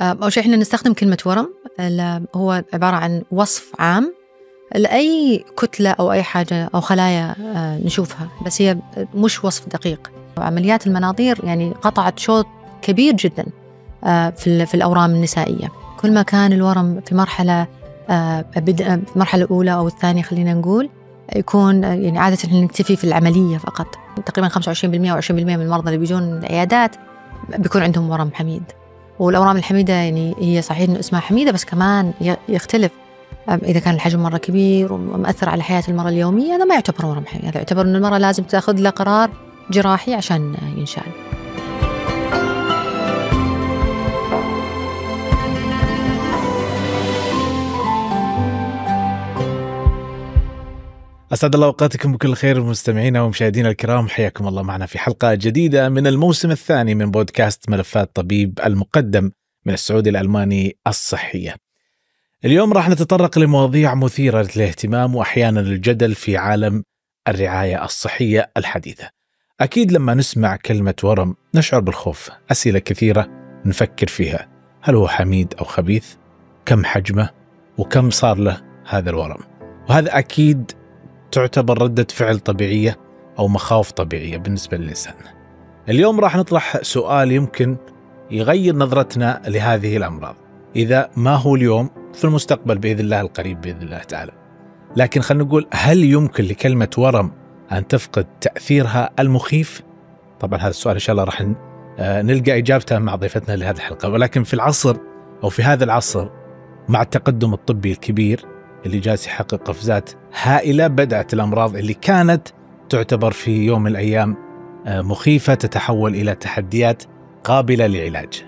آه، أول شيء إحنا نستخدم كلمة ورم هو عبارة عن وصف عام لأي كتلة أو أي حاجة أو خلايا آه، نشوفها بس هي مش وصف دقيق عمليات المناظير يعني قطعت شوط كبير جدا آه، في الأورام النسائية كل ما كان الورم في مرحلة في المرحلة الأولى أو الثانية خلينا نقول يكون يعني عادة نكتفي في العملية فقط تقريبا 25% أو 20 من المرضى اللي بيجون العيادات بيكون عندهم ورم حميد والاورام الحميده يعني هي صحيح انه اسمها حميده بس كمان يختلف اذا كان الحجم مره كبير ومأثر على حياه المراه اليوميه هذا ما يعتبر ورم حميده هذا يعتبر انه المراه لازم تاخذ لها قرار جراحي عشان ينشال اسعد الله اوقاتكم بكل خير مستمعينا ومشاهدينا الكرام حياكم الله معنا في حلقه جديده من الموسم الثاني من بودكاست ملفات طبيب المقدم من السعودي الالماني الصحيه. اليوم راح نتطرق لمواضيع مثيره للاهتمام واحيانا الجدل في عالم الرعايه الصحيه الحديثه. اكيد لما نسمع كلمه ورم نشعر بالخوف، اسئله كثيره نفكر فيها، هل هو حميد او خبيث؟ كم حجمه؟ وكم صار له هذا الورم؟ وهذا اكيد تعتبر ردة فعل طبيعية أو مخاوف طبيعية بالنسبة للإنسان اليوم راح نطرح سؤال يمكن يغير نظرتنا لهذه الأمراض إذا ما هو اليوم في المستقبل بإذن الله القريب بإذن الله تعالى لكن خلينا نقول هل يمكن لكلمة ورم أن تفقد تأثيرها المخيف؟ طبعا هذا السؤال إن شاء الله راح آه، نلقى إجابته مع ضيفتنا لهذه الحلقة ولكن في العصر أو في هذا العصر مع التقدم الطبي الكبير اللي جالس يحقق قفزات هائله بدات الامراض اللي كانت تعتبر في يوم من الايام آه، مخيفه تتحول الى تحديات قابله لعلاج.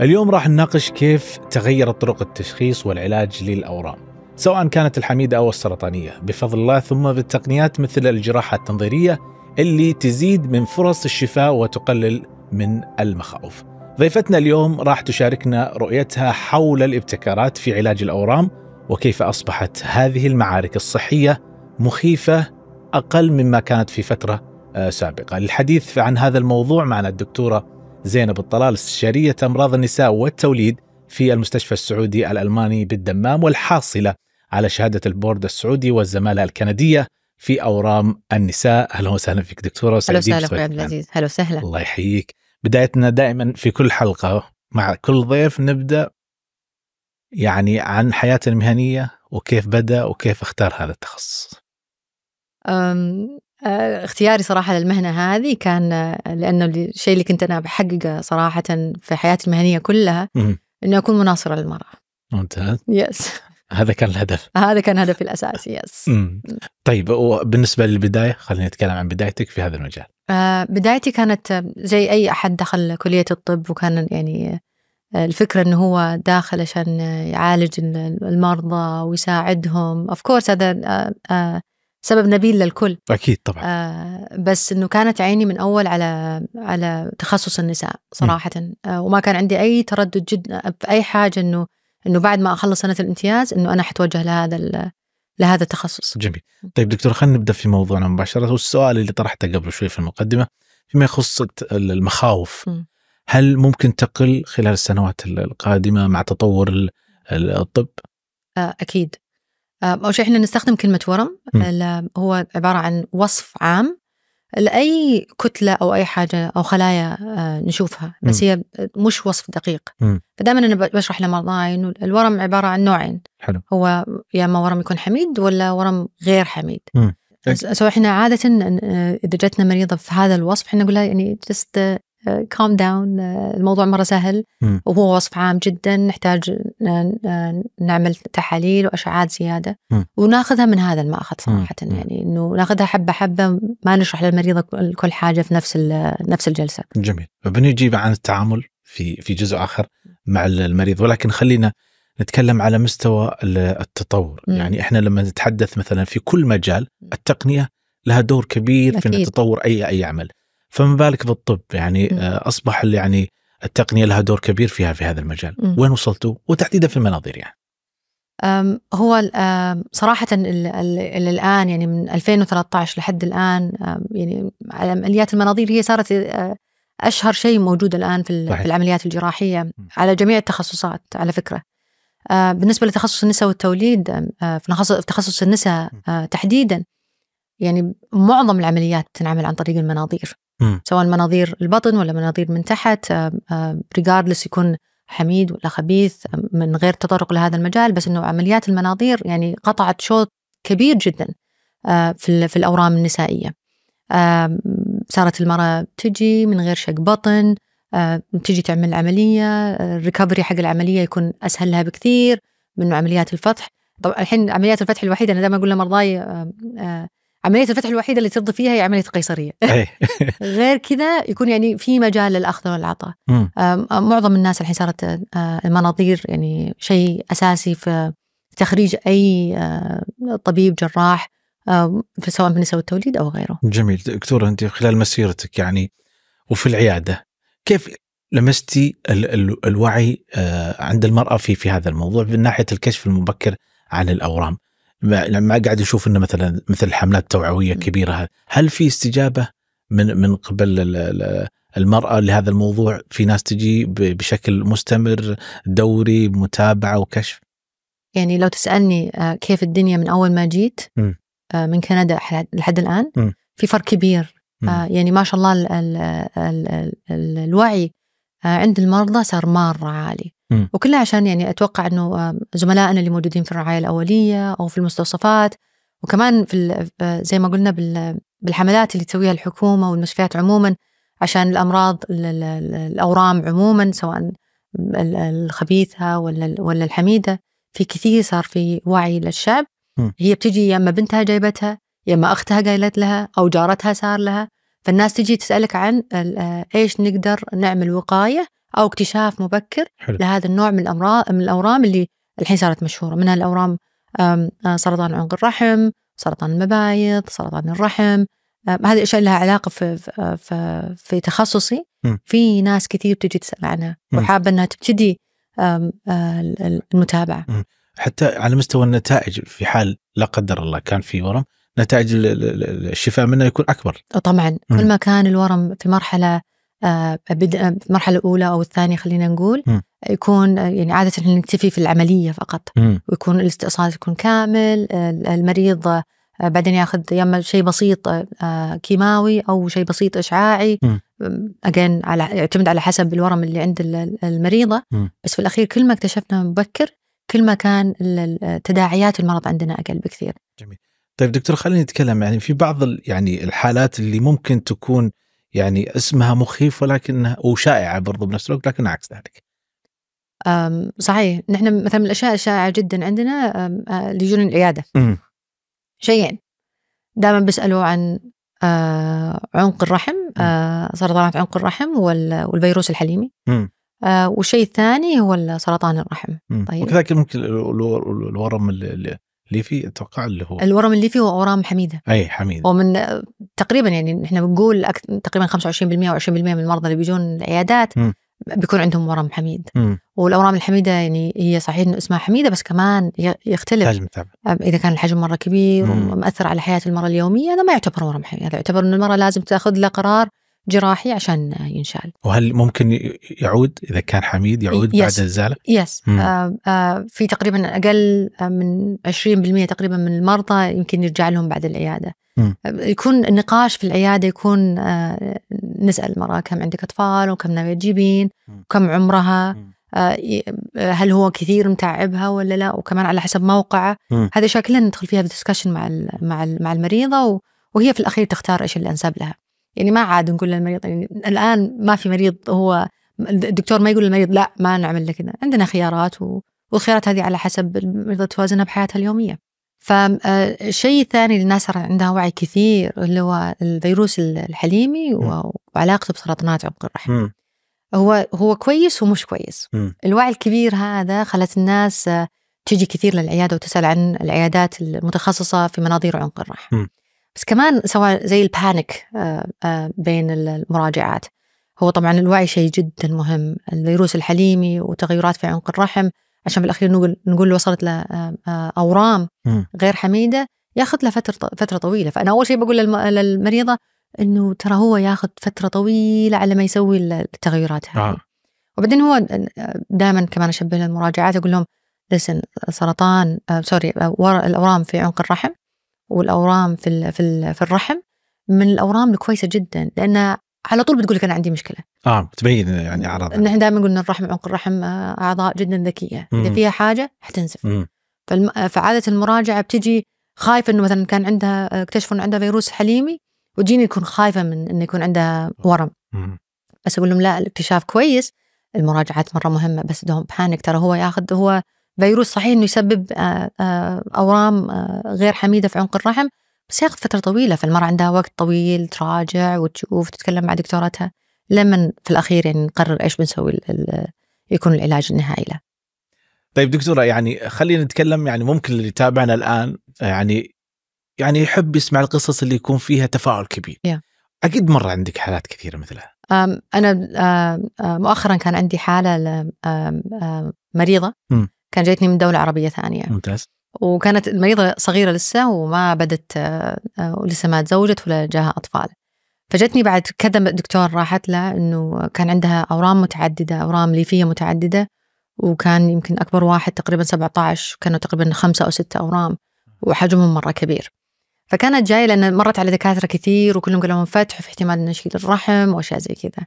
اليوم راح نناقش كيف تغيرت طرق التشخيص والعلاج للاورام، سواء كانت الحميده او السرطانيه، بفضل الله ثم بالتقنيات مثل الجراحه التنظيريه اللي تزيد من فرص الشفاء وتقلل من المخاوف. ضيفتنا اليوم راح تشاركنا رؤيتها حول الابتكارات في علاج الاورام وكيف اصبحت هذه المعارك الصحيه مخيفه اقل مما كانت في فتره آه، سابقه. للحديث عن هذا الموضوع معنا الدكتوره زينب الطلال استشاريه امراض النساء والتوليد في المستشفى السعودي الالماني بالدمام والحاصله على شهاده البورد السعودي والزماله الكنديه في اورام النساء اهلا وسهلا فيك دكتوره اهلا وسهلا اخوي عبد العزيز اهلا وسهلا الله يحييك بدايتنا دائما في كل حلقه مع كل ضيف نبدا يعني عن حياته المهنيه وكيف بدا وكيف اختار هذا التخصص آه، اختياري صراحه للمهنه هذه كان آه، لانه الشيء اللي كنت انا بحققه صراحه في حياتي المهنيه كلها انه اكون مناصره للمراه ممتاز يس هذا كان الهدف هذا كان هدفي الاساسي يس طيب وبالنسبه للبدايه خلينا نتكلم عن بدايتك في هذا المجال آه، بدايتي كانت زي اي احد دخل كليه الطب وكان يعني الفكرة أنه هو داخل عشان يعالج المرضى ويساعدهم أوف كورس هذا آه، آه، سبب نبيل للكل أكيد طبعا آه، بس أنه كانت عيني من أول على على تخصص النساء صراحة م. وما كان عندي أي تردد جدا في أي حاجة أنه أنه بعد ما أخلص سنة الامتياز أنه أنا حتوجه لهذا لهذا التخصص جميل طيب دكتور خلينا نبدأ في موضوعنا مباشرة والسؤال اللي طرحته قبل شوي في المقدمة فيما يخص المخاوف م. هل ممكن تقل خلال السنوات القادمه مع تطور الطب؟ آه، اكيد آه، اول شيء احنا نستخدم كلمه ورم هو عباره عن وصف عام لاي كتله او اي حاجه او خلايا آه، نشوفها بس هي مش وصف دقيق فدائما انا بشرح لمرضاي انه الورم عباره عن نوعين حلو هو يا اما ورم يكون حميد ولا ورم غير حميد سو احنا عاده اذا جتنا مريضه في هذا الوصف احنا نقول لها يعني جست كام آه، داون الموضوع مره سهل وهو وصف عام جدا نحتاج نعمل تحاليل واشعاعات زياده وناخذها من هذا الماخذ صراحه يعني انه ناخذها حبه حبه ما نشرح للمريض كل حاجه في نفس نفس الجلسه. جميل بنجيب عن التعامل في في جزء اخر مع المريض ولكن خلينا نتكلم على مستوى التطور م. يعني احنا لما نتحدث مثلا في كل مجال التقنيه لها دور كبير أكيد. في تطور اي اي عمل فما بالك بالطب يعني م. آه، اصبح يعني التقنيه لها دور كبير فيها في هذا المجال م. وين وصلتوا وتحديدا في المناظير يعني هو آه، صراحة إلى الآن يعني من 2013 لحد الآن يعني عمليات المناظير هي صارت آه، أشهر شيء موجود الآن في صحيح. العمليات الجراحية على جميع التخصصات على فكرة بالنسبة لتخصص النساء والتوليد في تخصص النساء تحديدا يعني معظم العمليات تنعمل عن طريق المناظير سواء مناظير البطن ولا مناظير من تحت ريجاردلس آه، آه، يكون حميد ولا خبيث آه، من غير تطرق لهذا المجال بس انه عمليات المناظير يعني قطعت شوط كبير جدا في في الاورام النسائيه صارت المراه تجي من غير شق بطن تجي تعمل العمليه الريكفري حق العمليه يكون اسهل لها بكثير من عمليات الفتح طبعا الحين عمليات الفتح الوحيده انا دائما اقول لمرضاي عمليه الفتح الوحيده اللي ترضي فيها هي عمليه قيصريه إيه. غير كذا يكون يعني في مجال للاخذ والعطاء معظم الناس الحين صارت آه، المناظير يعني شيء اساسي في تخريج اي آه، طبيب جراح سواء بالنسبه التوليد او غيره. جميل دكتوره انت خلال مسيرتك يعني وفي العياده كيف لمستي ال ال الوعي آه، عند المراه في في هذا الموضوع من ناحيه الكشف المبكر عن الاورام يعني ما قاعد نشوف انه مثلا مثل الحملات التوعويه الكبيره هل في استجابه من من قبل المراه لهذا الموضوع؟ في ناس تجي بشكل مستمر دوري متابعه وكشف؟ يعني لو تسالني آه، كيف الدنيا من اول ما جيت آه، من كندا لحد الان في فرق كبير آه، يعني ما شاء الله ال ال ال الوعي عند المرضى صار مره عالي وكلها عشان يعني اتوقع انه آه، زملائنا اللي موجودين في الرعايه الاوليه او في المستوصفات وكمان في آه، زي ما قلنا بالحملات اللي تسويها الحكومه والمستشفيات عموما عشان الامراض الاورام عموما سواء الخبيثه ولا ولا الحميده في كثير صار في وعي للشعب هي بتجي يا اما بنتها جايبتها يا اما اختها قالت لها او جارتها صار لها فالناس تجي تسالك عن آه، ايش نقدر نعمل وقايه او اكتشاف مبكر حلو. لهذا النوع من الامراض من الاورام اللي الحين صارت مشهوره منها الاورام آه، سرطان عنق الرحم، سرطان المبايض، سرطان الرحم، آه، هذه الاشياء لها علاقه في في, آه، في تخصصي م. في ناس كثير بتجي تسال عنها وحابه انها تبتدي المتابعه. م. حتى على مستوى النتائج في حال لا قدر الله كان في ورم نتائج الشفاء منه يكون اكبر. طبعا كل ما كان الورم في مرحله آه، بدء المرحله الاولى او الثانيه خلينا نقول يكون يعني عاده نكتفي في العمليه فقط ويكون الاستئصال يكون كامل المريض آه، بعدين ياخذ يا اما شيء بسيط آه، كيماوي او شيء بسيط اشعاعي اجين على يعتمد على حسب الورم اللي عند المريضه بس في الاخير كل ما اكتشفنا مبكر كل ما كان تداعيات المرض عندنا اقل بكثير. جميل. طيب دكتور خليني نتكلم يعني في بعض يعني الحالات اللي ممكن تكون يعني اسمها مخيف ولكنها وشائعه برضو بنفس الوقت لكن عكس ذلك. صحيح نحن مثلا من الاشياء الشائعه جدا عندنا يجون آه، العياده. شيئين دائما بيسالوا عن آه، عنق الرحم آه، سرطانات عنق الرحم والفيروس الحليمي. آه والشيء الثاني هو سرطان الرحم طيب وكذلك ممكن الورم الليفي اتوقع اللي هو الورم الليفي هو اورام حميده اي حميده ومن تقريبا يعني احنا بنقول تقريبا 25% و20% من المرضى اللي بيجون العيادات بيكون عندهم ورم حميد والاورام الحميده يعني هي صحيح انه اسمها حميده بس كمان يختلف حجم اذا كان الحجم مره كبير ومأثر على حياه المراه اليوميه هذا ما يعتبر ورم حميد هذا يعتبر انه المراه لازم تاخذ لها قرار جراحي عشان ينشال وهل ممكن يعود اذا كان حميد يعود يس. بعد الازاله؟ يس آه آه في تقريبا اقل آه، من 20% تقريبا من المرضى يمكن يرجع لهم بعد العياده يكون النقاش في العياده يكون آه، نسال المراه كم عندك اطفال وكم ناويه تجيبين وكم عمرها آه، آه، هل هو كثير متعبها ولا لا وكمان على حسب موقعه هذه اشياء كلها ندخل فيها في ديسكشن مع مع مع المريضه وهي في الاخير تختار ايش اللي انسب لها يعني ما عاد نقول للمريض يعني الان ما في مريض هو الدكتور ما يقول للمريض لا ما نعمل لك عندنا خيارات والخيارات هذه على حسب المريضة توازنها بحياتها اليومية فالشيء آه، الثاني اللي الناس عندها وعي كثير اللي هو الفيروس الحليمي وعلاقته بسرطانات عمق الرحم هو هو كويس ومش كويس م. الوعي الكبير هذا خلت الناس آه، تيجي كثير للعياده وتسال عن العيادات المتخصصه في مناظير عمق الرحم م. بس كمان سواء زي البانيك آه، بين المراجعات هو طبعا الوعي شيء جدا مهم الفيروس الحليمي وتغيرات في عنق الرحم عشان في الاخير نقول نقول وصلت لاورام آه، آه، غير حميده ياخذ له فتره فتره طويله فانا اول شيء بقول للمريضه انه ترى هو ياخذ فتره طويله على ما يسوي التغيرات هذه آه. وبعدين هو دائما كمان اشبه للمراجعات اقول لهم لسن سرطان آه سوري آه، الاورام في عنق الرحم والاورام في في, في الرحم من الاورام الكويسه جدا لان على طول بتقول لك انا عندي مشكله اه تبين يعني اعراض نحن دائما نقول ان الرحم عنق الرحم آه، اعضاء جدا ذكيه اذا فيها حاجه حتنزف فالم... آه، فعاده المراجعه بتجي خايفه انه مثلا كان عندها آه، اكتشفوا انه عندها فيروس حليمي وتجيني يكون خايفه من انه يكون عندها ورم مم. بس اقول لهم لا الاكتشاف كويس المراجعات مره مهمه بس دوم بانك ترى هو ياخذ هو فيروس صحيح انه يسبب اورام غير حميده في عنق الرحم بس ياخذ فترة طويلة فالمرأة عندها وقت طويل تراجع وتشوف تتكلم مع دكتورتها لمن في الأخير يعني نقرر إيش بنسوي يكون العلاج النهائي له طيب دكتورة يعني خلينا نتكلم يعني ممكن اللي يتابعنا الآن يعني يعني يحب يسمع القصص اللي يكون فيها تفاؤل كبير yeah. أكيد مرة عندك حالات كثيرة مثلها أنا مؤخرا كان عندي حالة مريضة كان جايتني من دولة عربية ثانية ممتاز وكانت المريضة صغيرة لسه وما بدت آه، لسه ما تزوجت ولا جاها أطفال فجتني بعد كذا دكتور راحت له انه كان عندها اورام متعدده اورام ليفيه متعدده وكان يمكن اكبر واحد تقريبا 17 كانوا تقريبا خمسه او سته اورام وحجمهم مره كبير فكانت جايه لان مرت على دكاتره كثير وكلهم قالوا لهم فتح في احتمال انه يشيل الرحم واشياء زي كذا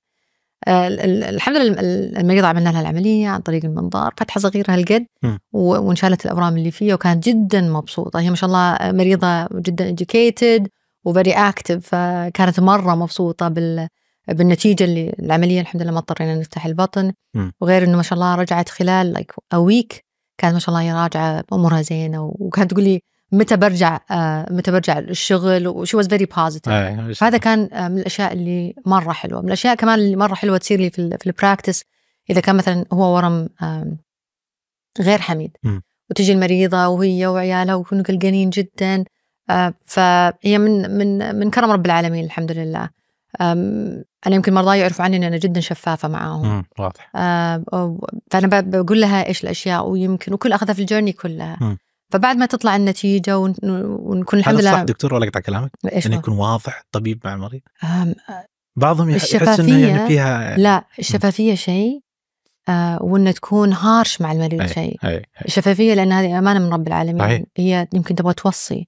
آه، الحمد لله المريضة عملنا لها العملية عن طريق المنظار فتحة صغيرة هالقد وانشالت الأورام اللي فيها وكانت جدا مبسوطة هي ما شاء الله آه، مريضة جدا educated وفيري اكتف فكانت مرة مبسوطة بال بالنتيجة اللي العملية الحمد لله ما اضطرينا نفتح البطن م. وغير انه ما شاء الله رجعت خلال لايك like كانت ما شاء الله هي راجعة امورها زينة وكانت تقول لي متى برجع آه، متى برجع الشغل وشي واز فيري بوزيتيف هذا كان آه، من الاشياء اللي مره حلوه من الاشياء كمان اللي مره حلوه تصير لي في, في البراكتس اذا كان مثلا هو ورم غير حميد وتجي المريضه وهي وعيالها ويكونوا قلقانين جدا آه، فهي من من من كرم رب العالمين الحمد لله انا يمكن مرضاي يعرفوا عني ان انا جدا شفافه معاهم واضح فانا بقول لها ايش الاشياء ويمكن وكل اخذها في الجيرني كلها م. فبعد ما تطلع النتيجه ونكون الحمد لله صح دكتور ولا اقطع كلامك؟ انه يكون واضح الطبيب مع المريض؟ بعضهم يحس انه يعني فيها لا الشفافيه شيء آه، وانه وان تكون هارش مع المريض شيء الشفافيه لان هذه امانه من رب العالمين هي يمكن تبغى توصي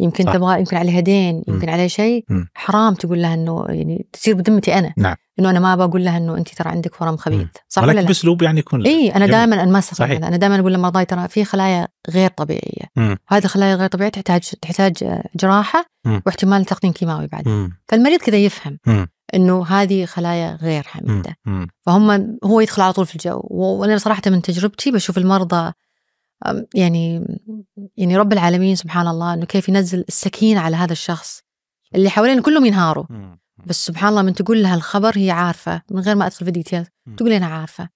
يمكن صح. تبغى يمكن عليها دين يمكن عليها شيء حرام تقول لها انه يعني تصير بذمتي انا نعم. انه انا ما بقول لها انه انت ترى عندك ورم خبيث مم. صح ولا باسلوب يعني يكون اي انا دائما انا ما استخدم انا دائما اقول لمرضاي ترى في خلايا غير طبيعيه وهذه الخلايا غير طبيعيه تحتاج تحتاج جراحه مم. واحتمال تقديم كيماوي بعد مم. فالمريض كذا يفهم مم. انه هذه خلايا غير حميده فهم هو يدخل على طول في الجو وانا صراحه من تجربتي بشوف المرضى يعني يعني رب العالمين سبحان الله انه كيف ينزل السكينه على هذا الشخص اللي حوالينا كلهم ينهاروا بس سبحان الله من تقول لها الخبر هي عارفه من غير ما ادخل في ديتيل تقول انا عارفه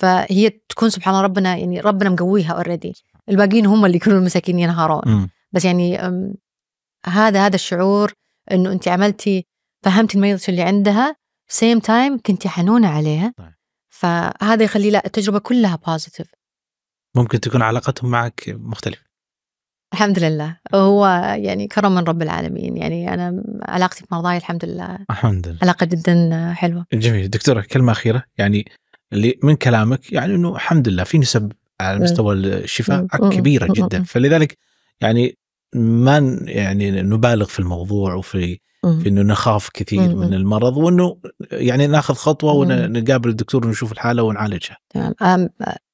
فهي تكون سبحان الله ربنا يعني ربنا مقويها اوريدي الباقيين هم اللي يكونوا المساكين ينهارون بس يعني هذا هذا الشعور انه انت عملتي فهمتي المريضة اللي عندها سيم تايم كنتي حنونه عليها طيب. فهذا يخلي لا التجربه كلها بوزيتيف ممكن تكون علاقتهم معك مختلفة الحمد لله هو يعني كرم من رب العالمين يعني أنا علاقتي بمرضاي الحمد لله الحمد لله علاقة جدا حلوة جميل دكتورة كلمة أخيرة يعني اللي من كلامك يعني أنه الحمد لله في نسب على مستوى الشفاء كبيرة جدا فلذلك يعني ما يعني نبالغ في الموضوع وفي في انه نخاف كثير من المرض وانه يعني ناخذ خطوه ونقابل الدكتور ونشوف الحاله ونعالجها. تمام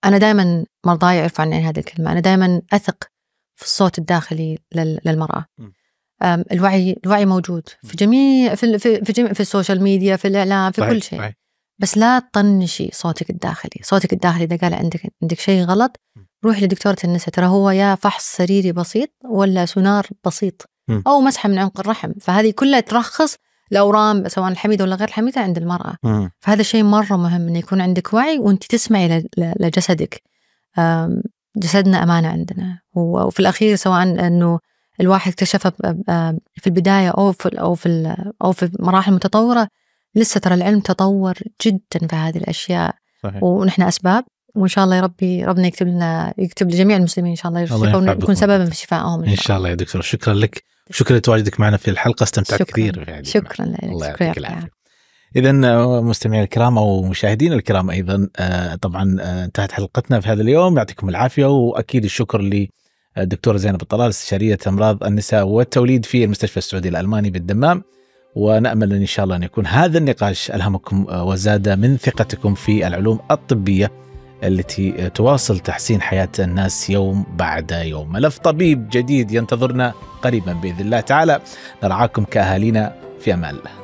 انا دائما مرضاي يعرفوا عني هذه الكلمه، انا دائما اثق في الصوت الداخلي للمراه. الوعي الوعي موجود في جميع في في في, جميع في السوشيال ميديا في الاعلام في كل شيء. بس لا تطنشي صوتك الداخلي، صوتك الداخلي اذا قال عندك عندك شيء غلط روحي لدكتوره النساء ترى هو يا فحص سريري بسيط ولا سونار بسيط او مسحه من عنق الرحم فهذه كلها ترخص الاورام سواء الحميده ولا غير الحميده عند المراه مم. فهذا شيء مره مهم انه يكون عندك وعي وانت تسمعي لجسدك جسدنا امانه عندنا وفي الاخير سواء انه الواحد اكتشفها في البدايه او في او في او في مراحل متطوره لسه ترى العلم تطور جدا في هذه الاشياء صحيح. ونحن اسباب وان شاء الله يا ربي ربنا يكتب لنا يكتب لجميع المسلمين ان شاء الله يكون ونكون سببا في شفائهم ان شاء الله يا دكتور شكرا لك شكرا لتواجدك معنا في الحلقه استمتعت شكرا. كثير يعني شكرا لك الله يعطيك العافيه إذا آه، مستمعي الكرام أو مشاهدينا الكرام أيضا آه، طبعا آه، انتهت حلقتنا في هذا اليوم يعطيكم العافية وأكيد الشكر للدكتورة زينب الطلال استشارية أمراض النساء والتوليد في المستشفى السعودي الألماني بالدمام ونأمل إن شاء الله أن يكون هذا النقاش ألهمكم وزاد من ثقتكم في العلوم الطبية التي تواصل تحسين حياة الناس يوم بعد يوم ملف طبيب جديد ينتظرنا قريبا بإذن الله تعالى نرعاكم كأهالينا في أمان الله